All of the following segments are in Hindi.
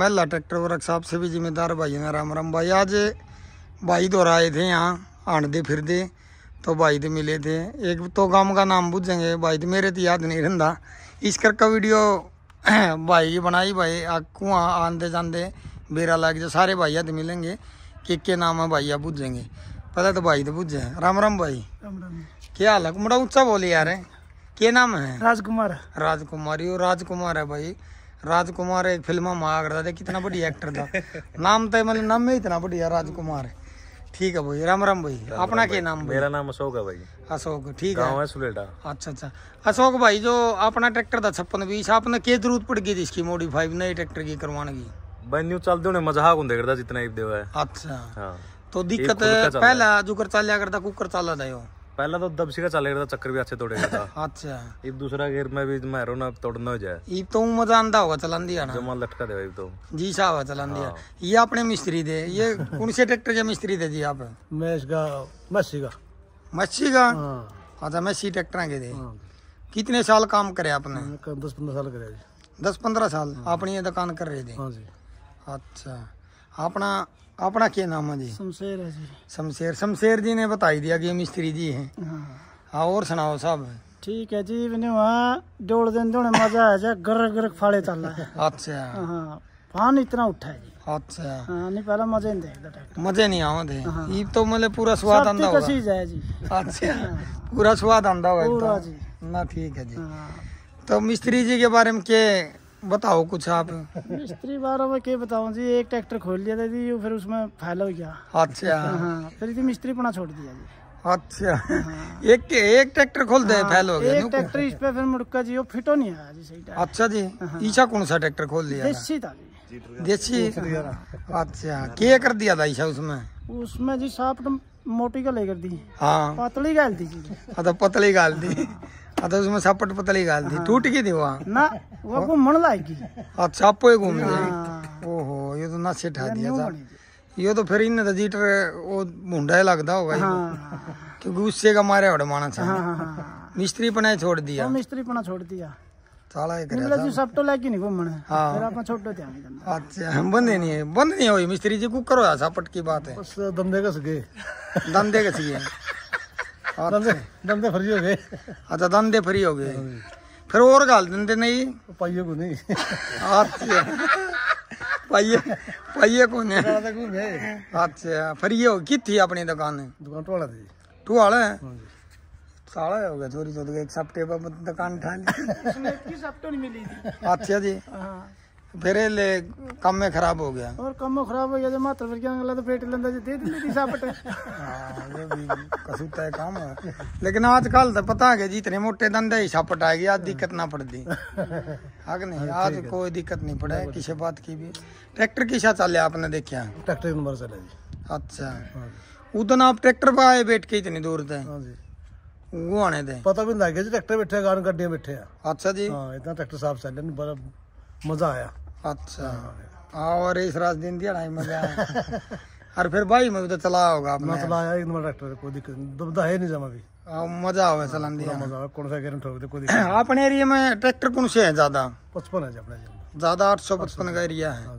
महिला ट्रैक्टर वर्क साहब से भी जिम्मेदार भाई हैं राम राम भाई आज भाई द्वारा आए थे यहाँ आंटते फिरते तो भाई तो मिले थे एक तो गांव का नाम बुझेंगे भाई तो मेरे तो याद नहीं रहता इस करके वीडियो भाई बनाई भाई कुआं आते जाते बेरा लाग जो सारे भाई याद मिलेंगे कि के नाम है भाई आप बुझेंगे पता तो भाई तो बुझे राम राम भाई क्या हाल है मुड़ा ऊंचा बोले यार है क्या नाम है राजकुमार राजकुमारी यो राजकुमार है भाई राजकुमार एक फिल्म में कितना बढ़िया एक्टर था नाम तो मतलब नाम में इतना बढ़िया राजकुमार ठीक है भाई राम राम भाई राम अपना क्या नाम भाई? मेरा नाम अशोक है भाई अशोक ठीक है है सुलेटा अच्छा अच्छा अशोक भाई जो अपना ट्रैक्टर था छप्पन बीस आपने क्या जरूरत पड़ गई थी इसकी मोडीफाई नए ट्रैक्टर की करवाने की भाई न्यू चलते मजाक उन करता जितना इब देवा है अच्छा हाँ। तो दिक्कत पहला जो कर चालिया करता कुकर चाला था पहला तो दबसी का चाले था चक्कर भी अच्छे तोड़ेगा था अच्छा इब दूसरा गिर में भी मैरो ना तोड़ना हो जाए इब तो मजा आंदा होगा चलान दिया ना जमा लटका दे तो जी साहब चलान दिया ये आपने मिस्त्री दे ये कौन से ट्रैक्टर के मिस्त्री दे जी आप मैं इसका मच्छी का मच्छी का अच्छा मच्छी ट्रैक्टर के दे कितने साल काम करे आपने दस पंद्रह साल करे दस पंद्रह साल आपने दुकान कर रहे थे अच्छा अपना अपना क्या नाम है जी शमशेर है जी शमशेर शमशेर जी ने बताई दिया कि मिस्त्री जी हैं हाँ और सुनाओ साहब ठीक है जी मैंने वहाँ दौड़ दिन दौड़ मजा है जा गर गर फाड़े चल रहा है अच्छा हाँ फान इतना उठा है जी अच्छा नहीं पहला मजे नहीं देखता मजे नहीं आओ दे तो मतलब पूरा स्वाद आंदा होगा चीज है जी अच्छा पूरा स्वाद आंदा होगा ना ठीक है जी तो मिस्त्री जी के बारे में के बताओ कुछ आप मिस्त्री बारे में क्या बताऊं जी एक ट्रैक्टर खोल लिया था जी फिर उसमें फैल हो गया अच्छा हाँ फिर जी मिस्त्री पना छोड़ दिया जी अच्छा हाँ। एक एक ट्रैक्टर खोल दे हाँ, फैल हो गया एक ट्रैक्टर इस पे फिर मुड़का जी वो फिटो नहीं आया जी सही अच्छा जी हाँ। ईशा कौन सा ट्रैक्टर खोल दिया देसी था देसी तो अच्छा क्या कर दिया था ईशा उसमें उसमें जी साफ मोटी का लेकर दी हाँ पतली गाल दी अच्छा पतली गाल दी अतः उसमें सापट पतली गाल दी टूट गई थी वहाँ ना वो घूमन लाएगी अच्छा आपको ही घूम ओहो ये तो ना सिठा दिया था ये तो फिर इन जीटर वो मुंडा ही लगता होगा हाँ। क्योंकि उससे का मारे और माना चाहिए मिस्त्री पना छोड़ दिया तो मिस्त्री पना छोड़ दिया धंधे का सगे धंधे का सगे ਦੰਦੇ ਦੰਦੇ ਫਰੀ ਹੋ ਗਏ ਤਾਂ ਦੰਦੇ ਫਰੀ ਹੋ ਗਏ ਫਿਰ ਹੋਰ ਗੱਲ ਦਿੰਦੇ ਨਹੀਂ ਪਾਈਏ ਕੋ ਨਹੀਂ ਅੱਛਾ ਪਾਈਏ ਪਾਈਏ ਕੋ ਨਹੀਂ ਨਾ ਤਾਂ ਘੁੰਮੇ ਅੱਛਾ ਫਰੀ ਹੋ ਕਿੱਥੀ ਆਪਣੀ ਦੁਕਾਨ ਦੁਕਾਨ ਟੋਲਾ ਦੀ ਟੋਲਾ ਹੈ ਸਾਲਾ ਹੋ ਗਿਆ ਚੋਰੀ ਚੋਰੀ ਇੱਕ ਸਪਟੇ ਦੁਕਾਨ ਠਾਣੀ ਉਸਨੇ ਕੀ ਸਪਟੋ ਨਹੀਂ ਮਿਲੀ ਅੱਛਾ ਜੀ ਹਾਂ फिर ਇਹ ਲੈ ਕੰਮ ਹੀ ਖਰਾਬ ਹੋ ਗਿਆ ਔਰ ਕੰਮ ਖਰਾਬ ਹੋ ਗਿਆ ਜੇ ਮਾਤਰ ਫਿਰ ਕਿਆ ਅਗਲਾ ਤਾਂ ਫੇਟ ਲੈਂਦਾ ਜੇ ਦੇ ਦਿੰਦੇ ਦੀ ਸਾਪਟ ਹਾਂ ਇਹ ਵੀ ਕਸੂਤਾ ਹੈ ਕੰਮ ਲੇਕਿਨ ਅੱਜ ਕੱਲ ਤਾਂ ਪਤਾ ਹੈ ਜੀ ਇਤਨੇ ਮੋਟੇ ਦੰਦੇ ਹੀ ਸਾਪਟ गया आज दिक्कत ना पड़ती हक हाँ नहीं हाँ, आज कोई दिक्कत नहीं पड़ा किसी अच्छा। बात की भी ट्रैक्टर किसा चले आपने देखा ट्रैक्टर नंबर चला जी अच्छा हाँ उदन आप ट्रैक्टर पर आए बैठ के इतनी दूर थे वो आने थे पता भी नहीं लगे ट्रैक्टर बैठे गान बैठे अच्छा जी हाँ इतना ट्रैक्टर साफ चल बड़ा मजा आया अच्छा और इस रात दिन दिया टाइम में और फिर भाई में तो चला होगा अपना चलाया एक नंबर ट्रैक्टर कोई दिक्कत दबदा है नहीं जमा भी मजा आवे सलाम दिया मजा आवे कौन सा गेरम ठोक दे कोई अपने एरिया में ट्रैक्टर कौन से है ज्यादा 55 है अपने ज्यादा 855 का एरिया है हाँ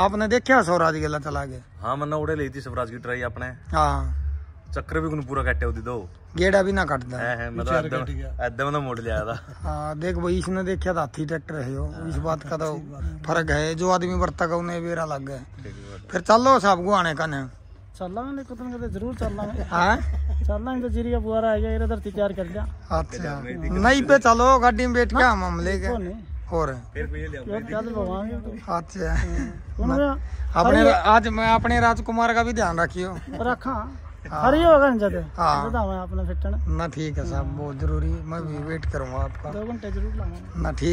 आपने देखा स्वराज गेला चला के हाँ मैंने उड़े ली थी स्वराज की ट्राई आपने हाँ चक्कर भी पूरा कटे दो गेड़ा भी ना कटता है मतलब, मतलब लिया हाँ देख भाई इसने देखा था तो हाथी ट्रैक्टर है इस हाँ, बात का तो फर्क है जो आदमी बरतगा उन्हें बेरा लग गए फिर चलो साहब को का चल लांगे कुतन जरूर चल लांगे हां चल लांगे जीरिया बुआरा आ गया इधर तैयार कर जा अच्छा। नहीं पे चलो गाड़ी में बैठ के हम ले गए और अच्छा अपने आज मैं अपने राजकुमार का भी ध्यान रखियो रखा हरी होगा जदे हाँ ना ठीक है साहब बहुत जरूरी मैं भी वेट करूँगा आपका दो घंटे जरूर ना ठीक